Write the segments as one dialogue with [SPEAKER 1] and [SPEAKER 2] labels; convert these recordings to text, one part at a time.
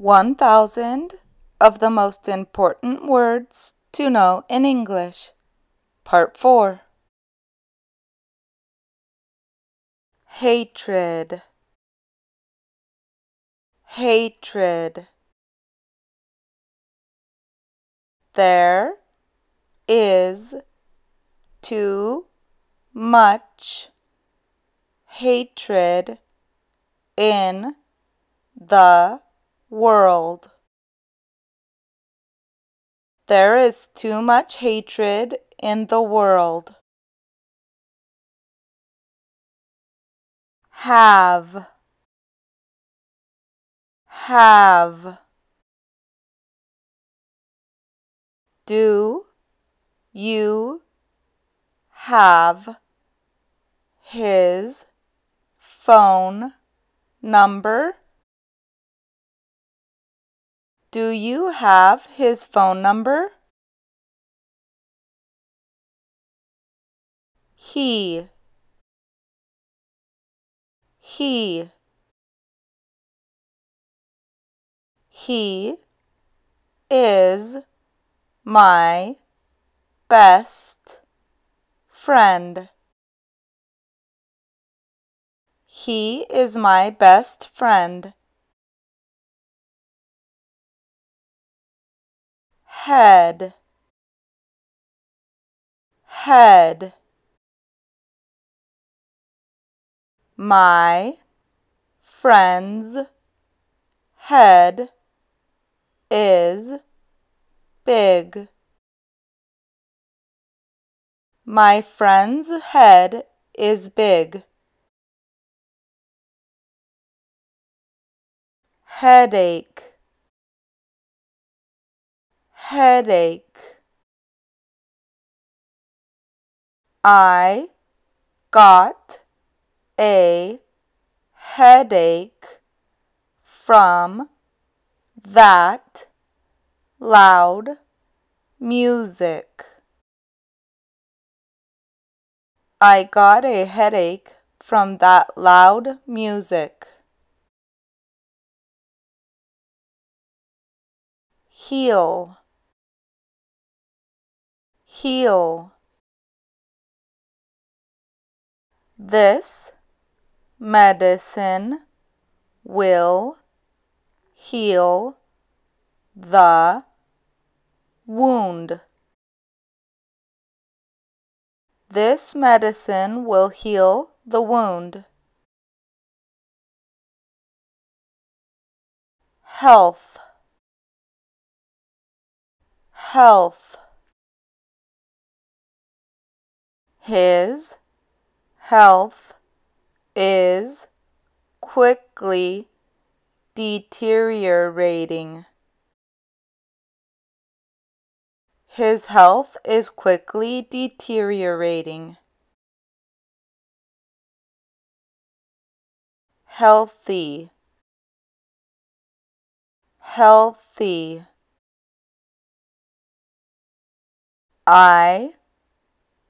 [SPEAKER 1] 1000 of the most important words to know in English. Part
[SPEAKER 2] 4 Hatred Hatred There is
[SPEAKER 1] too much hatred in the world.
[SPEAKER 2] There is too much hatred in the world. Have, have, do you
[SPEAKER 1] have his phone
[SPEAKER 2] number? Do you have his phone number? He He He
[SPEAKER 1] is my best
[SPEAKER 2] friend. He is my best friend. head head my
[SPEAKER 1] friend's head is big
[SPEAKER 2] my friend's head is big headache headache. I got a
[SPEAKER 1] headache from that loud music.
[SPEAKER 2] I got a headache from that loud music. Heal heal. This medicine
[SPEAKER 1] will heal the wound.
[SPEAKER 2] This medicine will heal the wound. Health. Health. His health is
[SPEAKER 1] quickly deteriorating.
[SPEAKER 2] His health is quickly deteriorating. Healthy. Healthy. I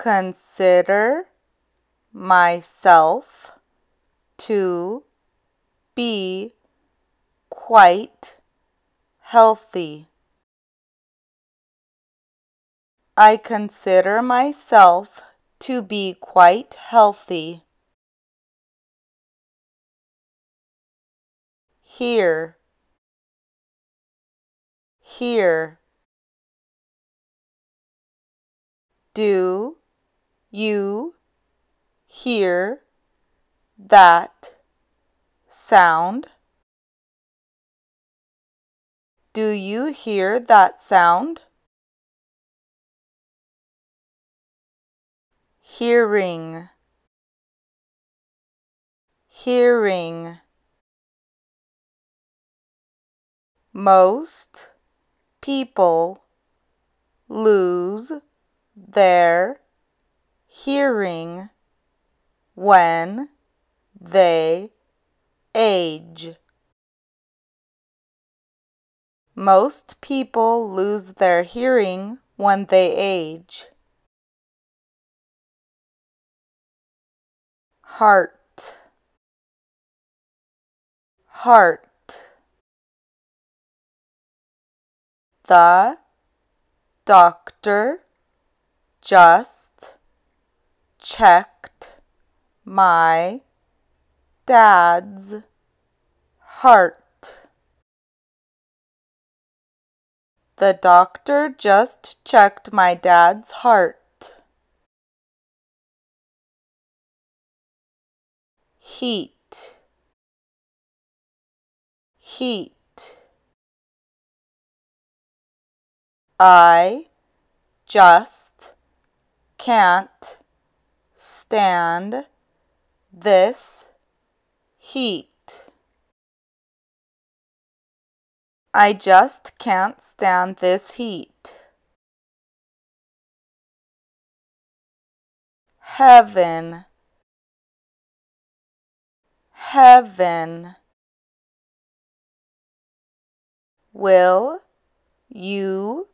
[SPEAKER 1] consider myself to be quite healthy.
[SPEAKER 2] I consider myself to be quite healthy. Here, here. Do
[SPEAKER 1] you hear that
[SPEAKER 2] sound? Do you hear that sound? Hearing, hearing. Most
[SPEAKER 1] people lose their hearing when they age. Most
[SPEAKER 2] people lose their hearing when they age. Heart, heart. The doctor just
[SPEAKER 1] checked my dad's heart. The doctor just checked my dad's heart.
[SPEAKER 2] Heat, heat. I just
[SPEAKER 1] can't stand this
[SPEAKER 2] heat. I just can't stand this heat. Heaven, heaven. Will
[SPEAKER 1] you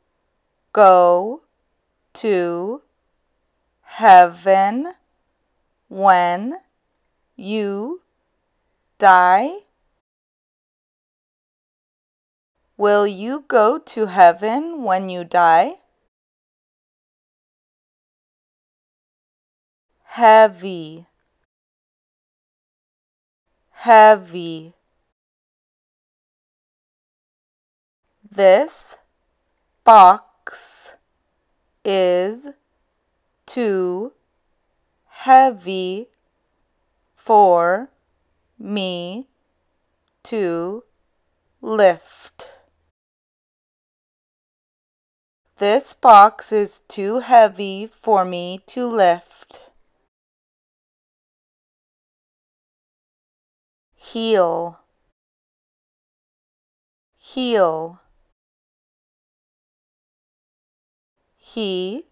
[SPEAKER 1] go to heaven when you
[SPEAKER 2] die? Will you go to heaven when you die? Heavy, heavy. This
[SPEAKER 1] box is too heavy for me to lift.
[SPEAKER 2] This box is too heavy for me to lift. Heel. Heel. He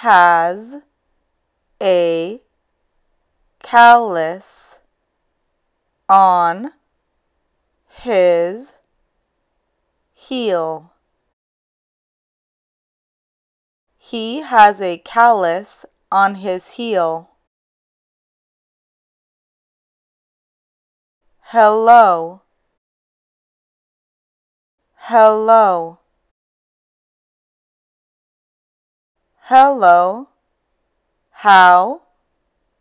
[SPEAKER 2] has
[SPEAKER 1] a callus on his heel.
[SPEAKER 2] He has a callus on his heel. Hello. Hello. Hello.
[SPEAKER 1] How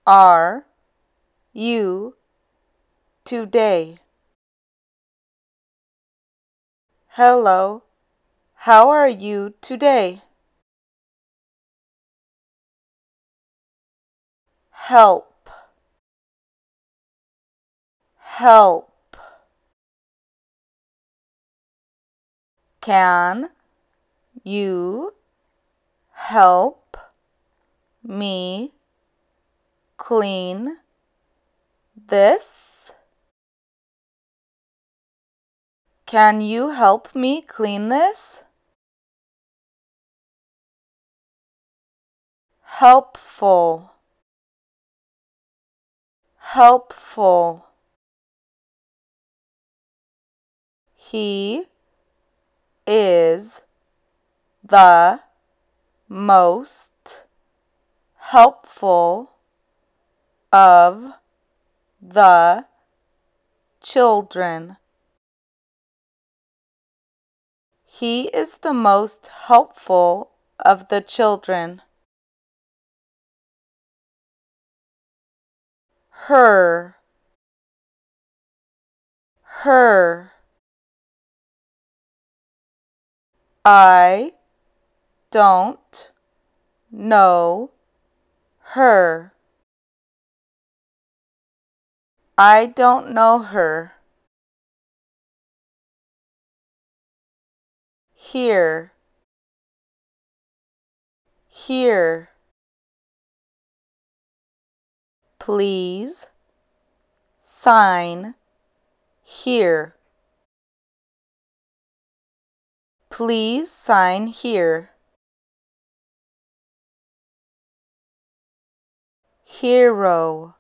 [SPEAKER 1] are you
[SPEAKER 2] today? Hello. How are you today? Help. Help.
[SPEAKER 1] Can you help me clean this?
[SPEAKER 2] Can you help me clean this? Helpful helpful. He
[SPEAKER 1] is the most helpful of the children.
[SPEAKER 2] He is the most helpful of the children. Her, her. I don't know her. I don't know her. Here, here. Please sign here. Please sign here. hero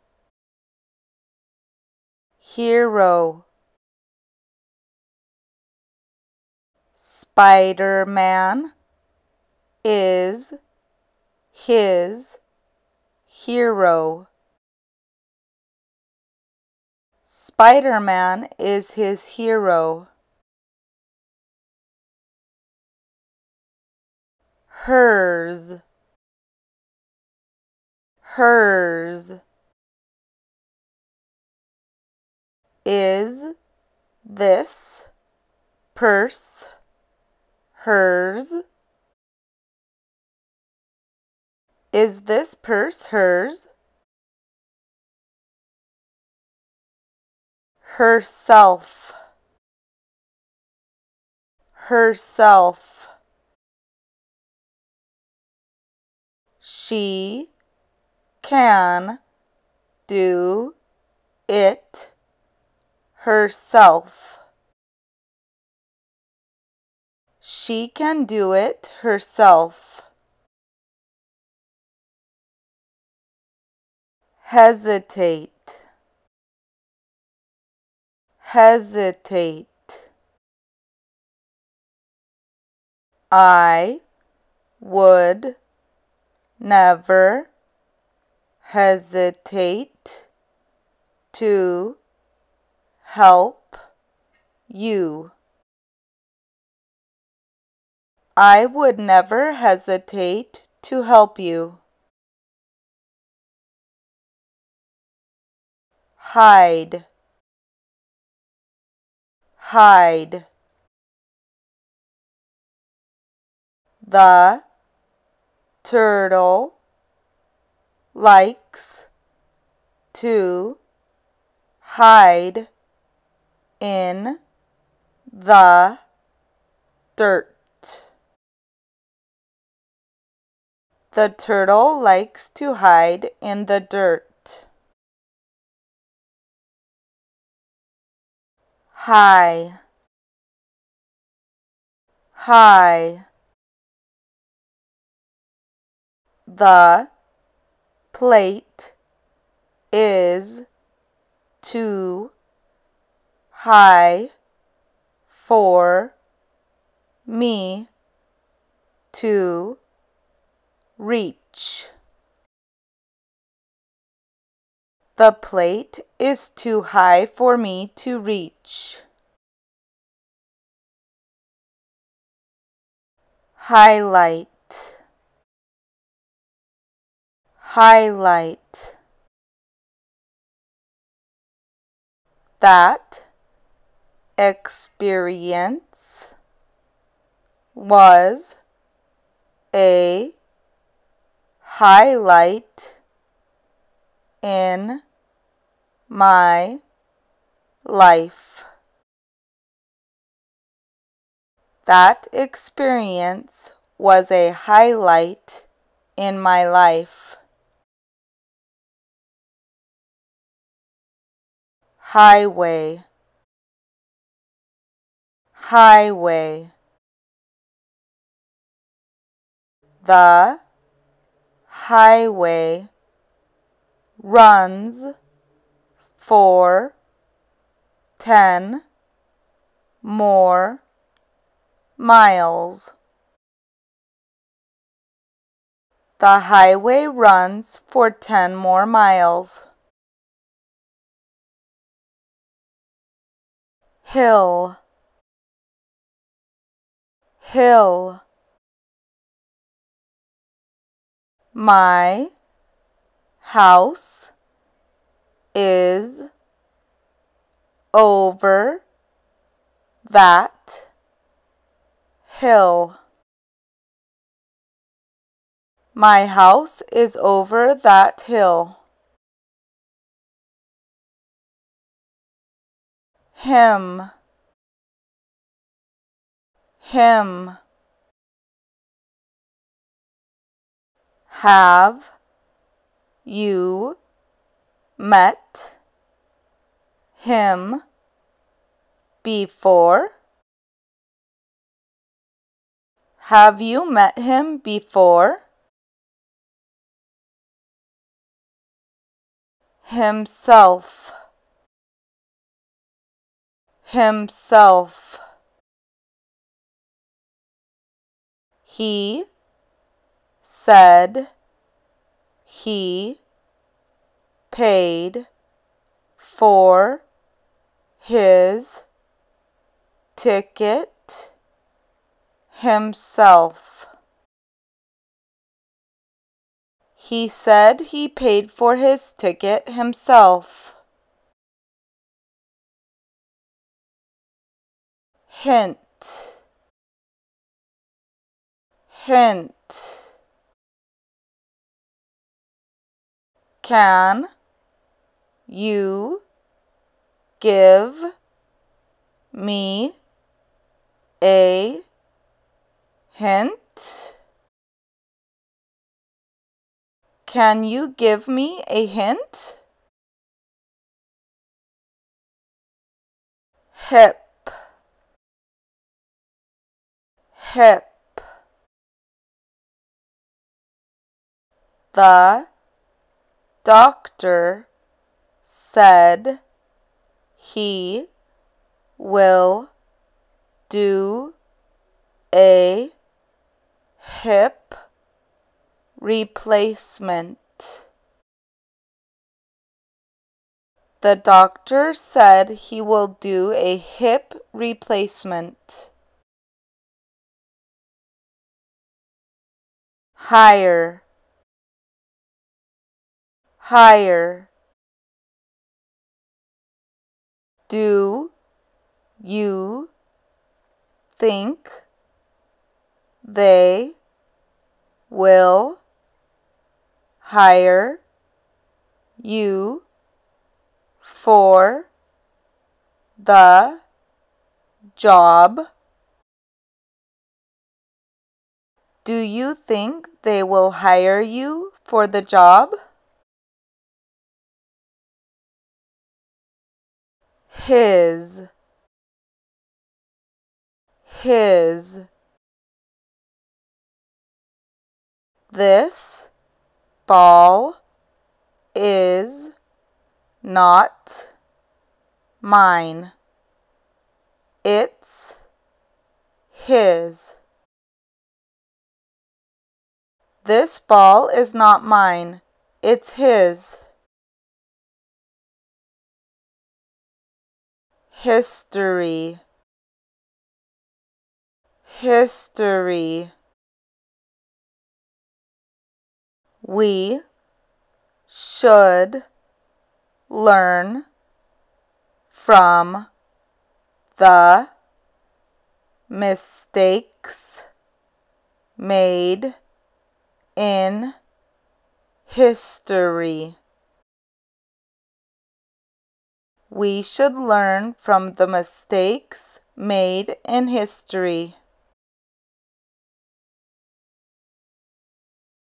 [SPEAKER 2] hero
[SPEAKER 1] Spider-Man is his
[SPEAKER 2] hero Spider-Man is his hero hers hers is this purse hers is this purse hers herself herself she
[SPEAKER 1] can do it
[SPEAKER 2] herself. She can do it herself. Hesitate. Hesitate. I would never
[SPEAKER 1] hesitate to help you.
[SPEAKER 2] I would never hesitate to help you. Hide. Hide. The turtle
[SPEAKER 1] likes to hide in the dirt.
[SPEAKER 2] The turtle likes to hide in the dirt. Hi. Hi. The
[SPEAKER 1] plate is too high for me to reach.
[SPEAKER 2] The plate is too high for me to reach. Highlight highlight
[SPEAKER 1] that experience was a highlight in my life. That experience was a highlight in my life.
[SPEAKER 2] highway highway the
[SPEAKER 1] highway runs for 10 more
[SPEAKER 2] miles the highway runs for 10 more miles hill hill my
[SPEAKER 1] house is over that
[SPEAKER 2] hill my house is over that hill him him have
[SPEAKER 1] you met
[SPEAKER 2] him before have you met him before himself himself. He said
[SPEAKER 1] he paid for his ticket himself. He
[SPEAKER 2] said he paid for his ticket himself. hint hint can you
[SPEAKER 1] give me a
[SPEAKER 2] hint? Can you give me a hint? Hip hip The
[SPEAKER 1] doctor said he will do a hip replacement. The doctor said
[SPEAKER 2] he will do a hip replacement. higher, higher. Do you think
[SPEAKER 1] they will hire you for the job?
[SPEAKER 2] Do you think they will hire you for the job? His, his. This ball is not
[SPEAKER 1] mine. It's his.
[SPEAKER 2] This ball is not mine. It's his. History. History. We
[SPEAKER 1] should learn from the mistakes made in history. We should learn from the mistakes made in history.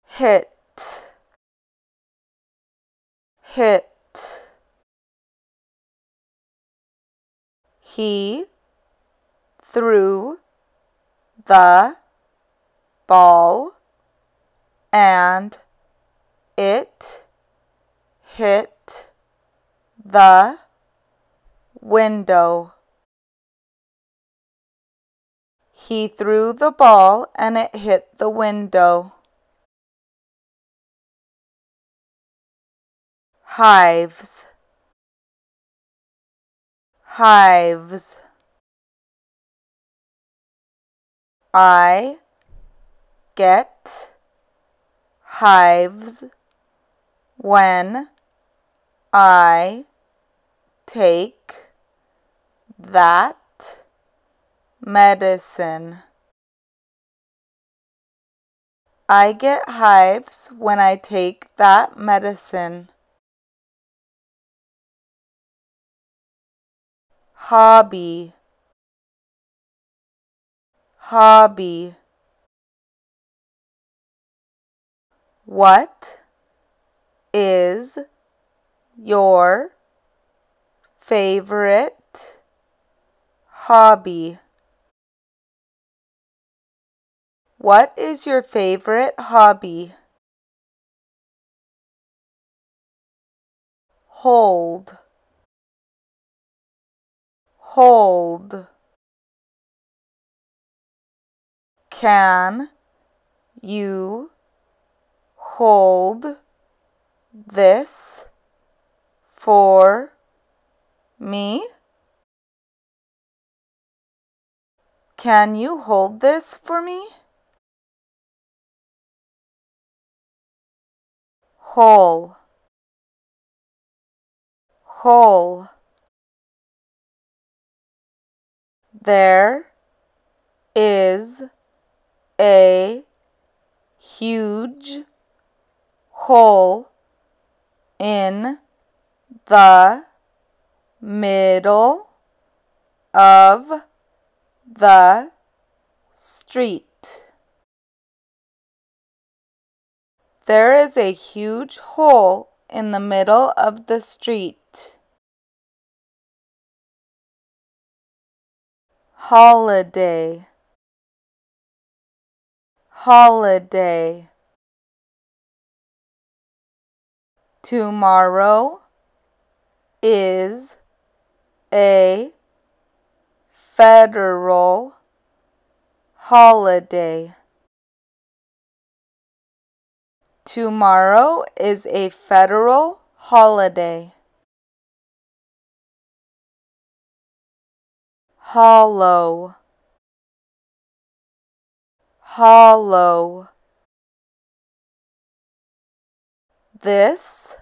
[SPEAKER 2] Hit, hit. He threw
[SPEAKER 1] the ball and it hit the
[SPEAKER 2] window. He threw the ball and it hit the window. Hives. Hives.
[SPEAKER 1] I get hives when I take that medicine.
[SPEAKER 2] I get hives when I take that medicine. Hobby. Hobby. What
[SPEAKER 1] is your favorite
[SPEAKER 2] hobby? What is your favorite hobby? Hold. Hold. Can you hold
[SPEAKER 1] this for me?
[SPEAKER 2] Can you hold this for me? Hold. Hold. There is
[SPEAKER 1] a huge hole in the middle of the street. There is a huge
[SPEAKER 2] hole in the middle of the street. Holiday Holiday Tomorrow is
[SPEAKER 1] a federal
[SPEAKER 2] holiday. Tomorrow is a federal holiday. Hollow. Hollow. this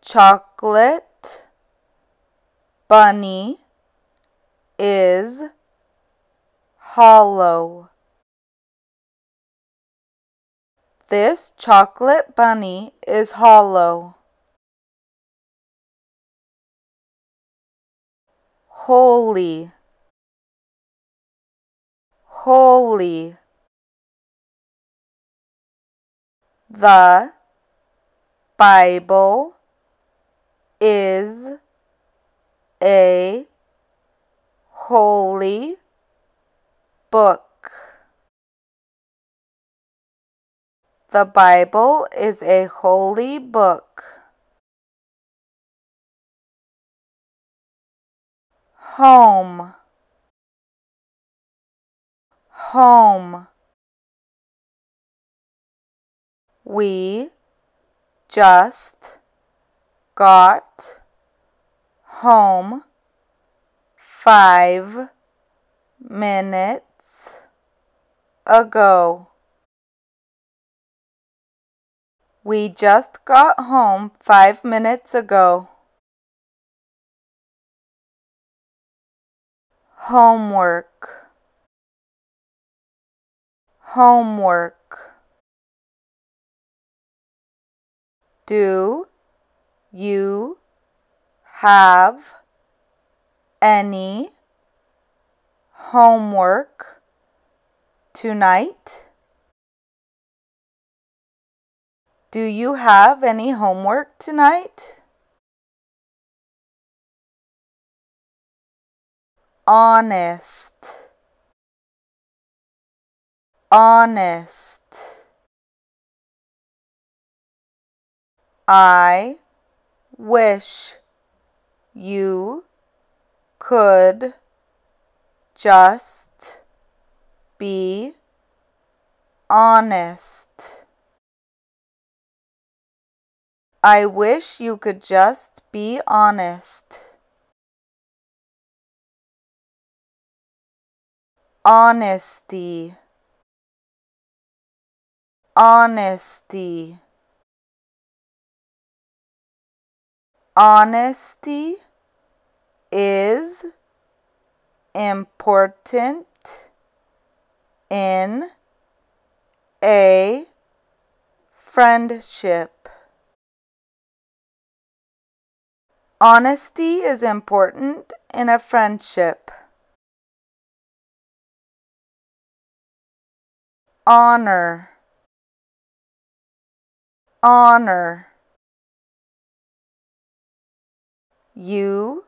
[SPEAKER 2] chocolate
[SPEAKER 1] bunny is hollow.
[SPEAKER 2] This chocolate bunny is hollow. Holy, holy. The
[SPEAKER 1] Bible is a holy book.
[SPEAKER 2] The Bible is a holy book. Home. Home. We
[SPEAKER 1] just got home five minutes
[SPEAKER 2] ago. We just got home five minutes ago. Homework. Homework. Do you have
[SPEAKER 1] any homework
[SPEAKER 2] tonight? Do you have any homework tonight? Honest. Honest. I wish you
[SPEAKER 1] could just be honest.
[SPEAKER 2] I wish you could just be honest. Honesty. Honesty. Honesty
[SPEAKER 1] is important in a friendship.
[SPEAKER 2] Honesty is important in a friendship. Honor. Honor. You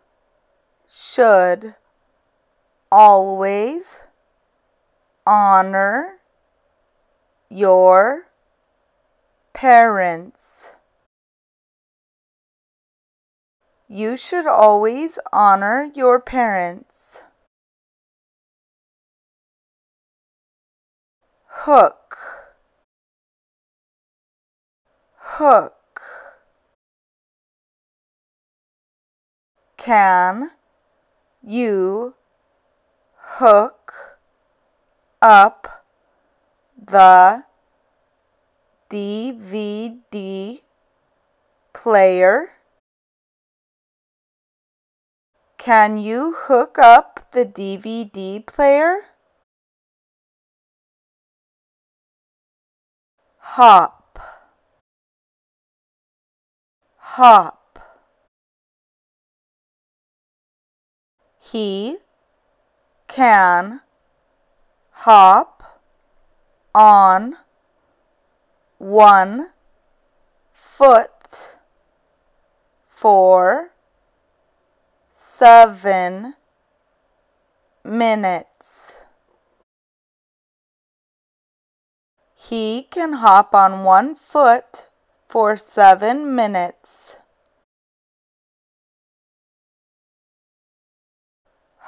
[SPEAKER 1] should always honor your parents.
[SPEAKER 2] You should always honor your parents. Hook. Hook. Can you hook up
[SPEAKER 1] the DVD
[SPEAKER 2] player? Can you hook up the DVD player? Hop, hop. He can hop
[SPEAKER 1] on one foot for seven minutes.
[SPEAKER 2] He can hop on one foot for seven minutes.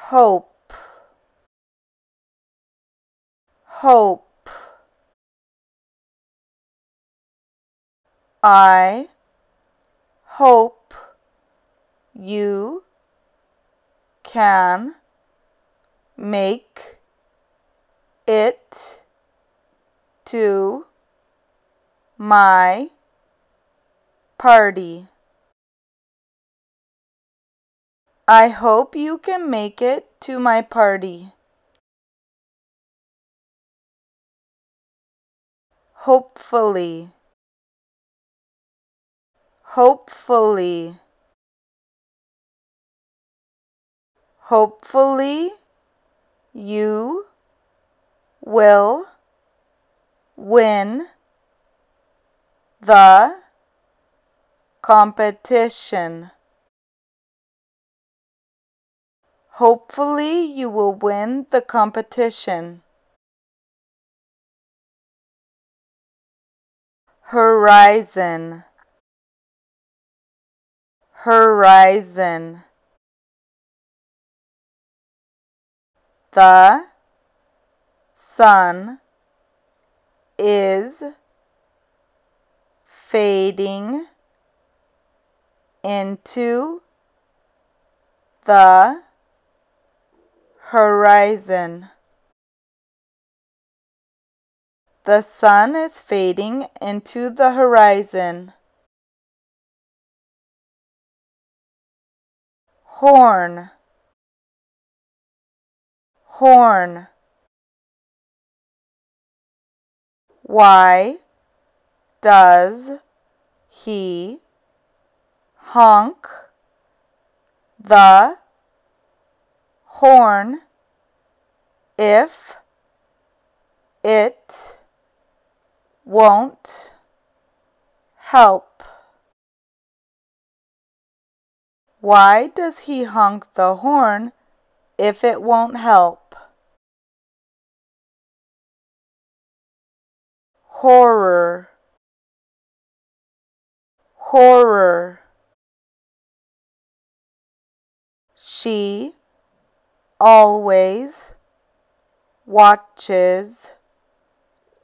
[SPEAKER 2] hope hope I hope you
[SPEAKER 1] can make it to my
[SPEAKER 2] party. I hope you can make it to my party. Hopefully. Hopefully. Hopefully you will
[SPEAKER 1] win the competition. Hopefully, you will win the competition.
[SPEAKER 2] Horizon Horizon The sun
[SPEAKER 1] is fading into the horizon.
[SPEAKER 2] The sun is fading into the horizon. Horn, horn. Why does
[SPEAKER 1] he honk the horn if it won't help.
[SPEAKER 2] Why does he honk the horn if it won't help? Horror, horror. She
[SPEAKER 1] always watches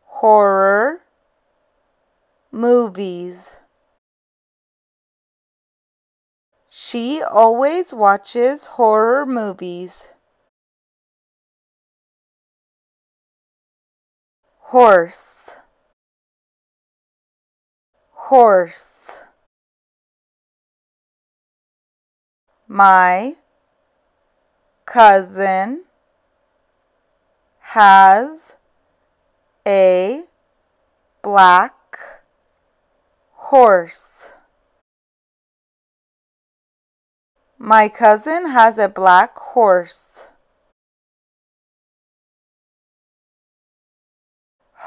[SPEAKER 1] horror movies.
[SPEAKER 2] She always watches horror movies. Horse. Horse. My
[SPEAKER 1] cousin has a black horse.
[SPEAKER 2] My cousin has a black horse.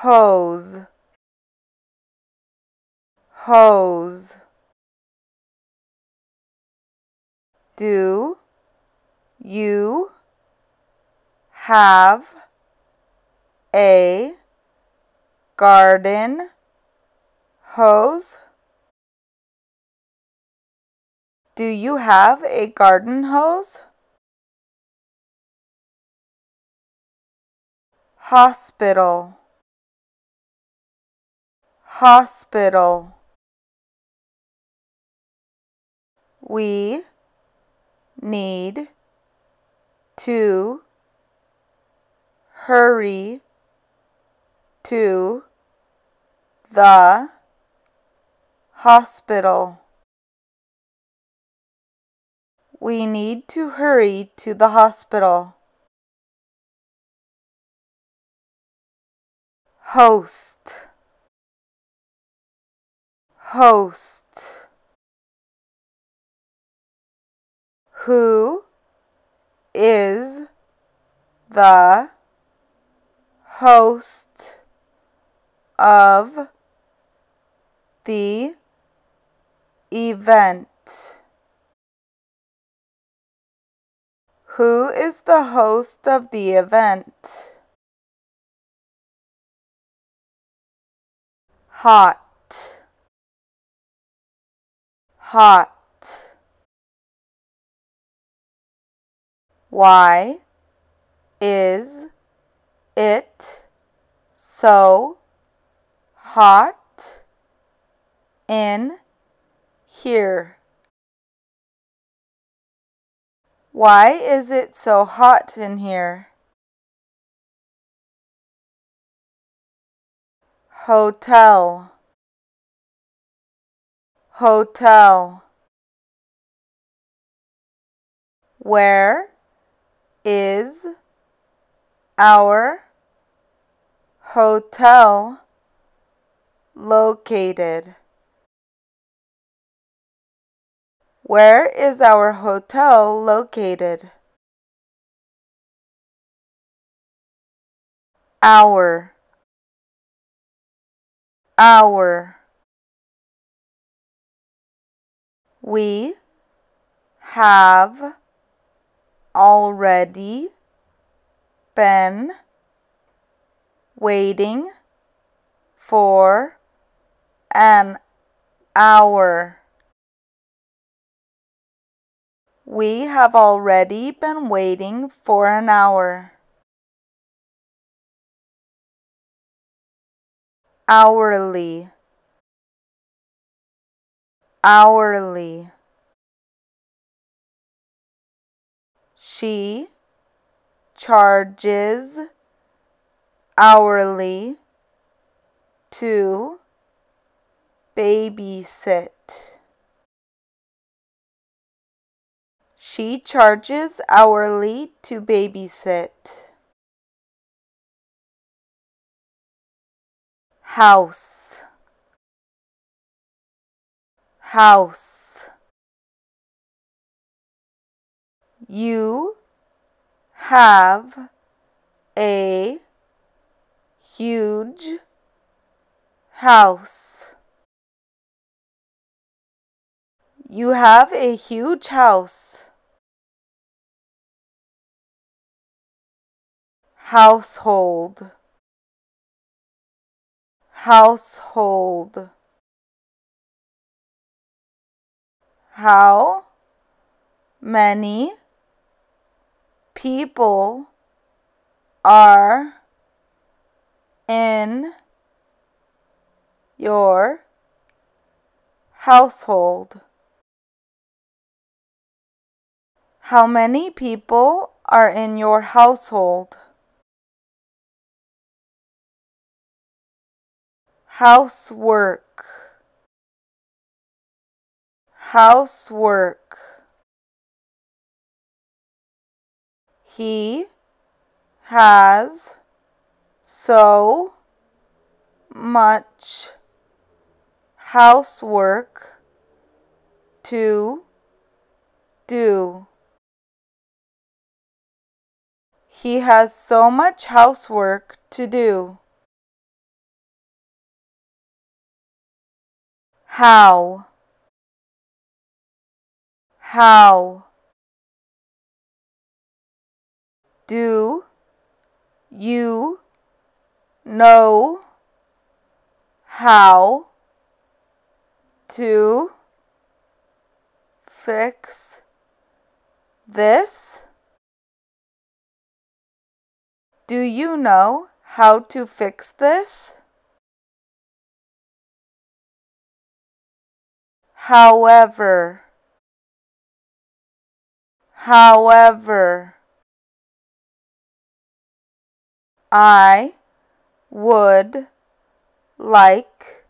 [SPEAKER 2] Hose. Hose. Do you have a
[SPEAKER 1] garden hose?
[SPEAKER 2] Do you have a garden hose? Hospital Hospital We need
[SPEAKER 1] to hurry to the
[SPEAKER 2] hospital. We need to hurry to the hospital. Host. Host. Who? is the host
[SPEAKER 1] of the
[SPEAKER 2] event? Who is the host of the event? Hot. Hot. Why is it
[SPEAKER 1] so hot in
[SPEAKER 2] here? Why is it so hot in here? Hotel Hotel Where
[SPEAKER 1] is our hotel located?
[SPEAKER 2] Where is our hotel located? Our Our We have
[SPEAKER 1] already been waiting for an hour.
[SPEAKER 2] We have already been waiting for an hour. Hourly. Hourly.
[SPEAKER 1] She charges hourly to babysit.
[SPEAKER 2] She charges hourly to babysit. House. House. You
[SPEAKER 1] have a
[SPEAKER 2] huge house. You have a huge house. Household. Household. How many
[SPEAKER 1] people are in your
[SPEAKER 2] household. How many people are in your household? Housework. Housework. He has so
[SPEAKER 1] much housework to do.
[SPEAKER 2] He has so much housework to do. How? How? Do you
[SPEAKER 1] know how to fix this?
[SPEAKER 2] Do you know how to fix this? However, however, I
[SPEAKER 1] would like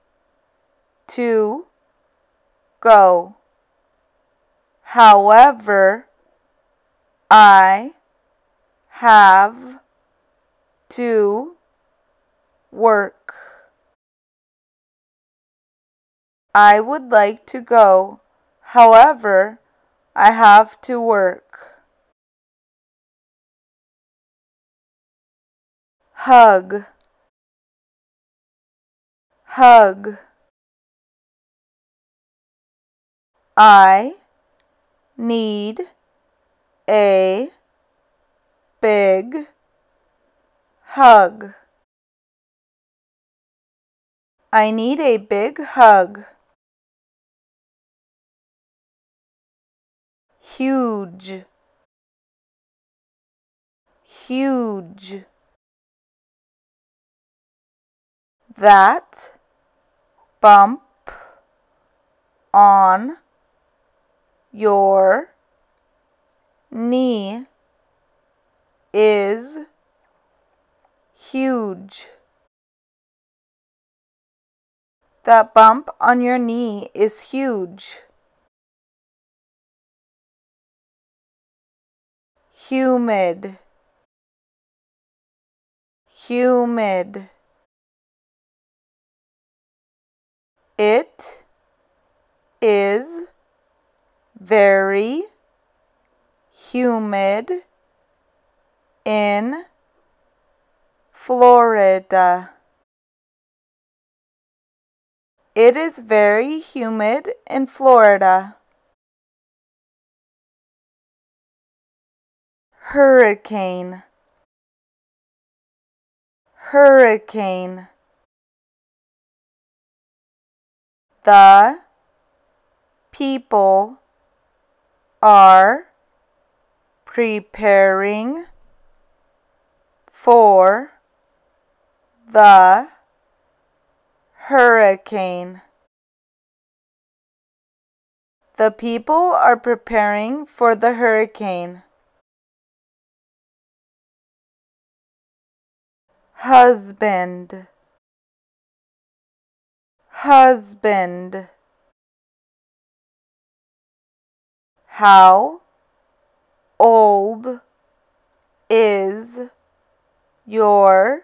[SPEAKER 1] to go. However, I have to work. I would like
[SPEAKER 2] to go. However, I have to work. hug hug I need a big hug I need a big hug huge huge that bump
[SPEAKER 1] on your knee is huge.
[SPEAKER 2] That bump on your knee is huge. Humid. Humid. It
[SPEAKER 1] is very humid in Florida.
[SPEAKER 2] It is very humid in Florida. Hurricane. Hurricane. The
[SPEAKER 1] people are preparing for the hurricane.
[SPEAKER 2] The people are preparing for the hurricane. Husband husband. How old
[SPEAKER 1] is your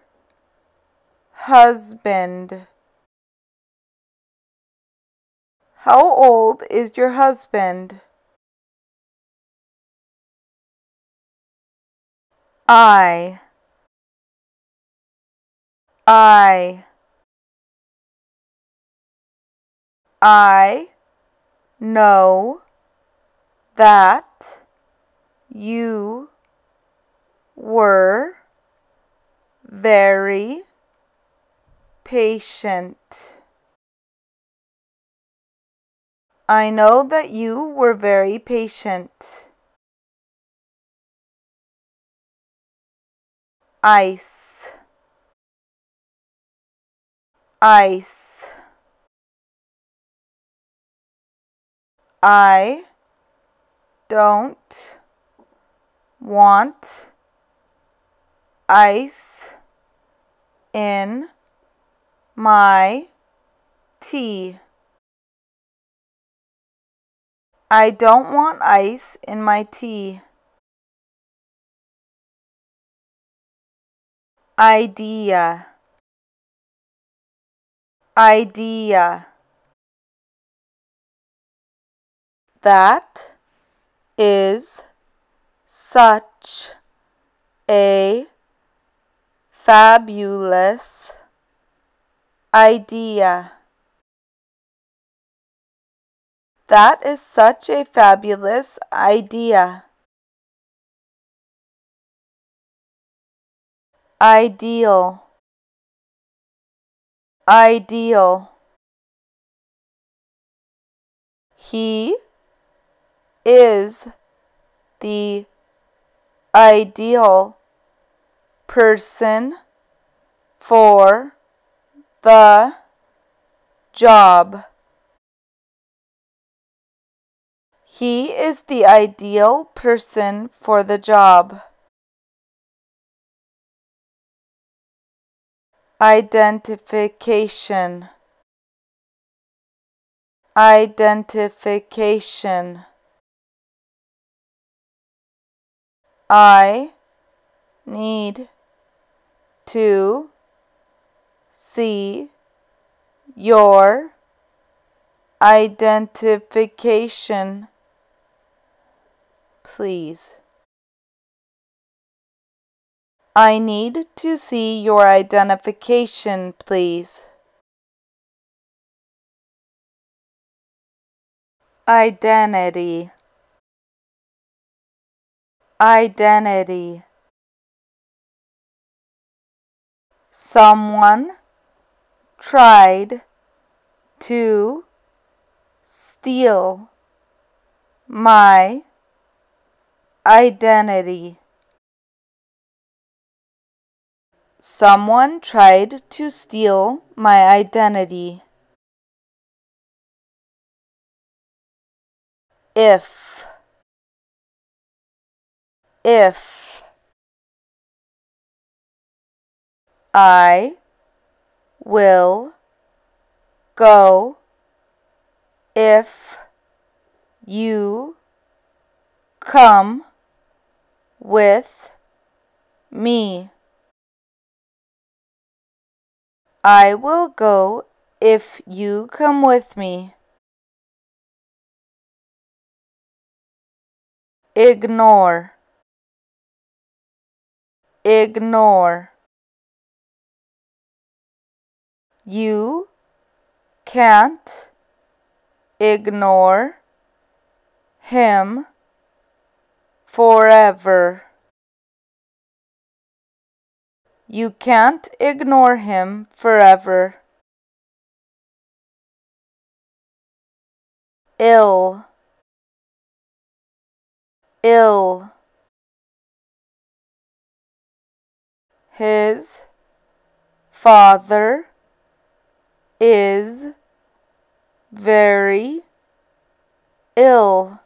[SPEAKER 2] husband? How old is your husband? I I I know that you
[SPEAKER 1] were very patient.
[SPEAKER 2] I know that you were very patient. Ice. Ice. I don't
[SPEAKER 1] want ice in my tea.
[SPEAKER 2] I don't want ice in my tea. Idea. Idea. That is such
[SPEAKER 1] a fabulous idea.
[SPEAKER 2] That is such a fabulous idea. Ideal. Ideal. He is the
[SPEAKER 1] ideal person for the job.
[SPEAKER 2] He is the ideal person for the job. Identification. Identification.
[SPEAKER 1] I need to see your identification, please.
[SPEAKER 2] I need to see your identification, please. Identity identity someone
[SPEAKER 1] tried to steal my identity
[SPEAKER 2] someone tried to steal my identity if if I will go if
[SPEAKER 1] you come with me.
[SPEAKER 2] I will go if you come with me. Ignore ignore. You can't
[SPEAKER 1] ignore him forever.
[SPEAKER 2] You can't ignore him forever. Ill, ill. His father
[SPEAKER 1] is very ill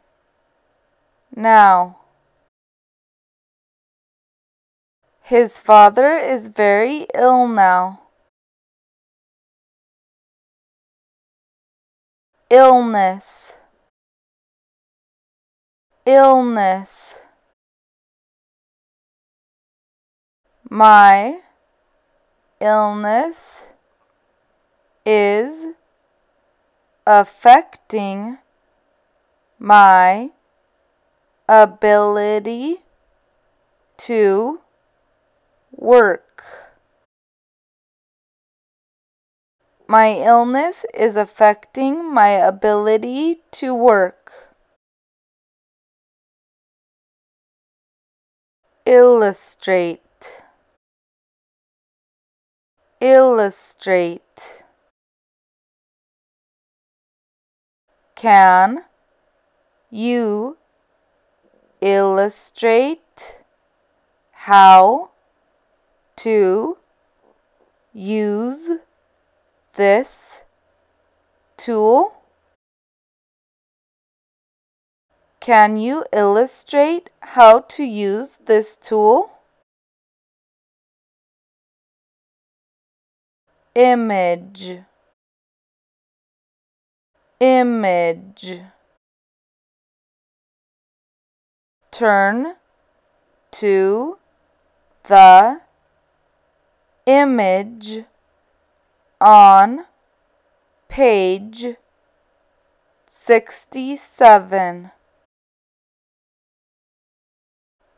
[SPEAKER 1] now.
[SPEAKER 2] His father is very ill now. Illness. Illness. My illness
[SPEAKER 1] is affecting my ability to work.
[SPEAKER 2] My illness is affecting my ability to work. Illustrate illustrate
[SPEAKER 1] can you illustrate how to use this tool?
[SPEAKER 2] Can you illustrate how to use this tool? image image turn
[SPEAKER 1] to the image on page 67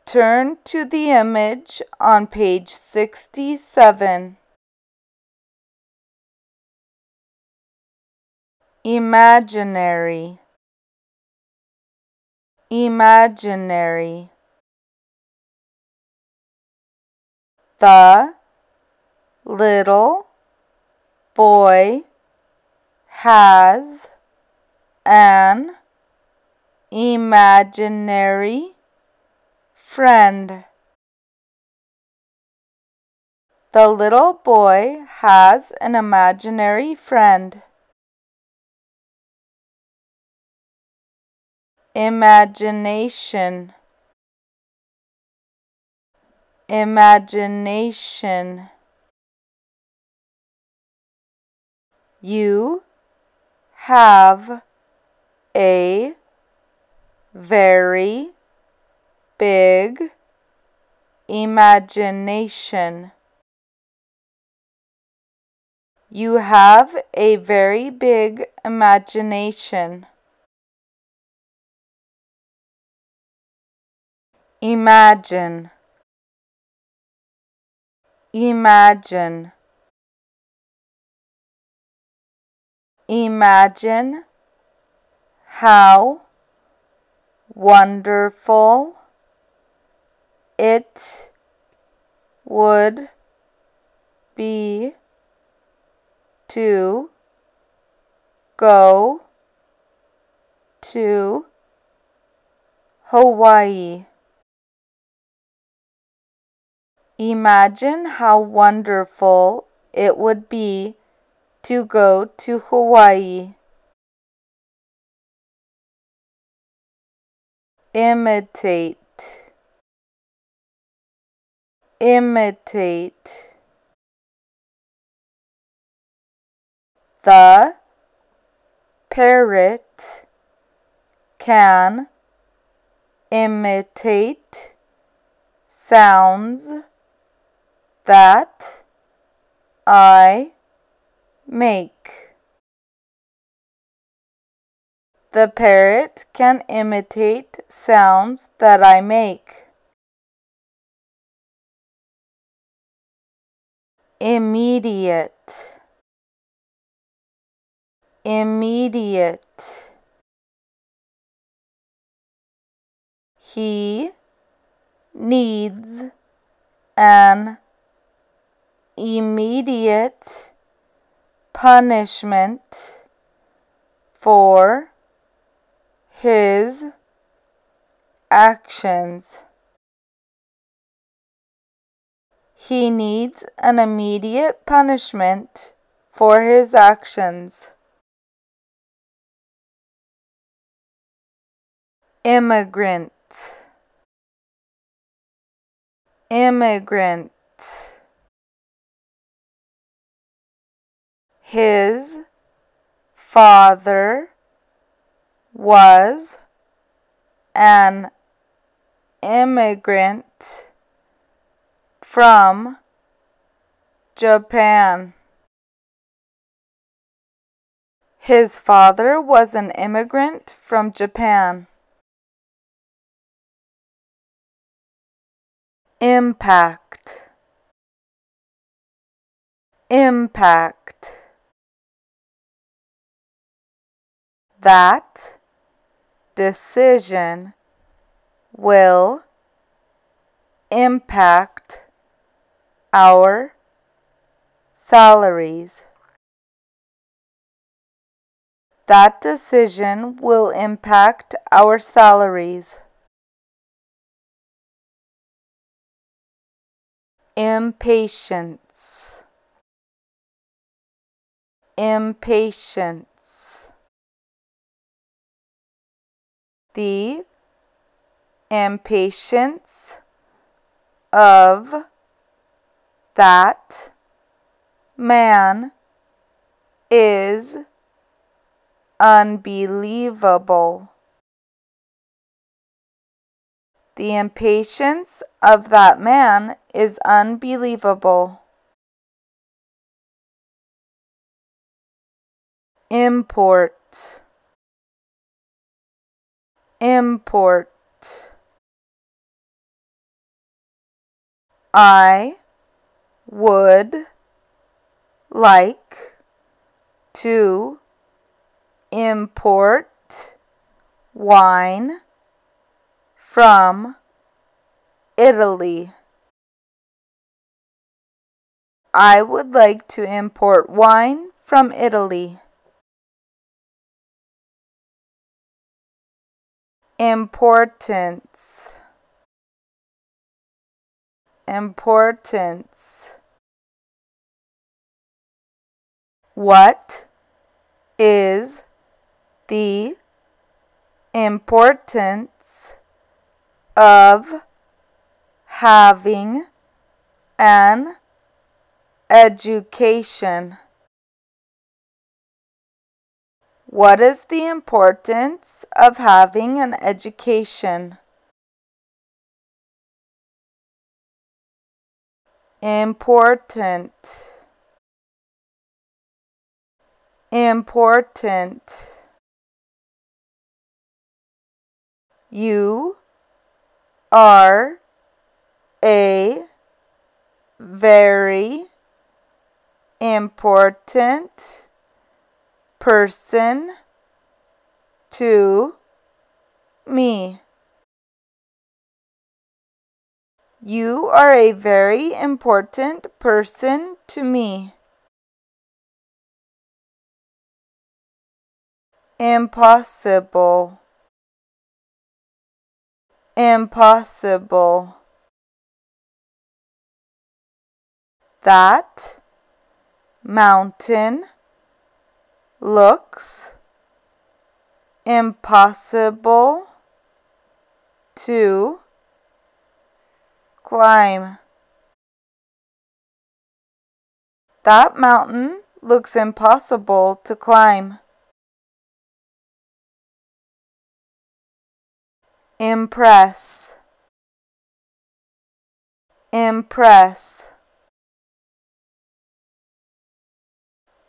[SPEAKER 1] turn to the image on page 67
[SPEAKER 2] imaginary imaginary the little
[SPEAKER 1] boy has an imaginary friend.
[SPEAKER 2] The little boy has an imaginary friend. imagination imagination
[SPEAKER 1] you have a very big imagination
[SPEAKER 2] you have a very big imagination imagine imagine imagine
[SPEAKER 1] how wonderful it would be to go to Hawaii. Imagine how wonderful it would
[SPEAKER 2] be to go to Hawaii. Imitate, imitate. The parrot
[SPEAKER 1] can imitate sounds that I make. The parrot can imitate sounds that I make.
[SPEAKER 2] Immediate. Immediate. He
[SPEAKER 1] needs an immediate punishment for his actions.
[SPEAKER 2] He needs an immediate punishment for his actions. Immigrant. Immigrant.
[SPEAKER 1] His father was an immigrant from Japan.
[SPEAKER 2] His father was an immigrant from Japan. Impact. Impact. that
[SPEAKER 1] decision will impact our salaries.
[SPEAKER 2] That decision will impact our salaries. Impatience. Impatience
[SPEAKER 1] the impatience of that man is unbelievable.
[SPEAKER 2] The impatience of that man is unbelievable. Import import I would
[SPEAKER 1] like to import wine from
[SPEAKER 2] Italy. I would like to import wine from Italy. importance importance
[SPEAKER 1] what is the importance of having an education
[SPEAKER 2] What is the importance of having an education? Important. Important. You are
[SPEAKER 1] a very important person to me. You are a very important person to me.
[SPEAKER 2] Impossible. Impossible. That
[SPEAKER 1] mountain looks impossible to
[SPEAKER 2] climb. That mountain looks impossible to climb. Impress. Impress.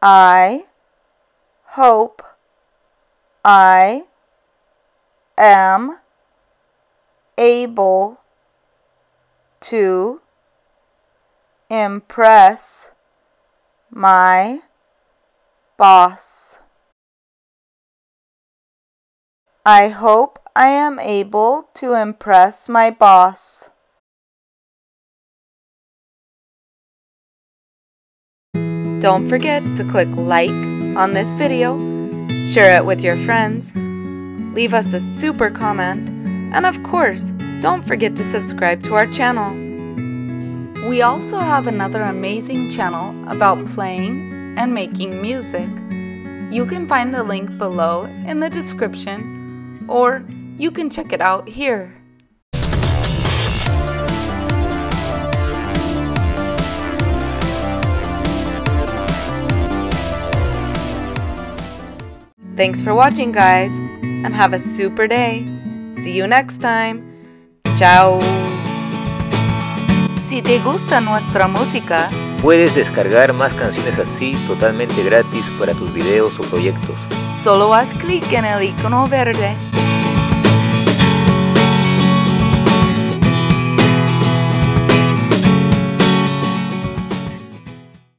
[SPEAKER 2] I hope I
[SPEAKER 1] am able to impress my boss.
[SPEAKER 2] I hope I am able to impress my boss. Don't forget to click like, on this video, share it with your friends,
[SPEAKER 1] leave us a super comment, and of course, don't forget to subscribe to our channel. We also have another amazing channel about playing and making music. You can find the link below in the description, or you can check it out here. Thanks for watching, guys, and have a super day. See you next time. Chao. Si te gusta nuestra música, puedes descargar más canciones así totalmente gratis para tus videos o proyectos. Solo haz clic en el icono verde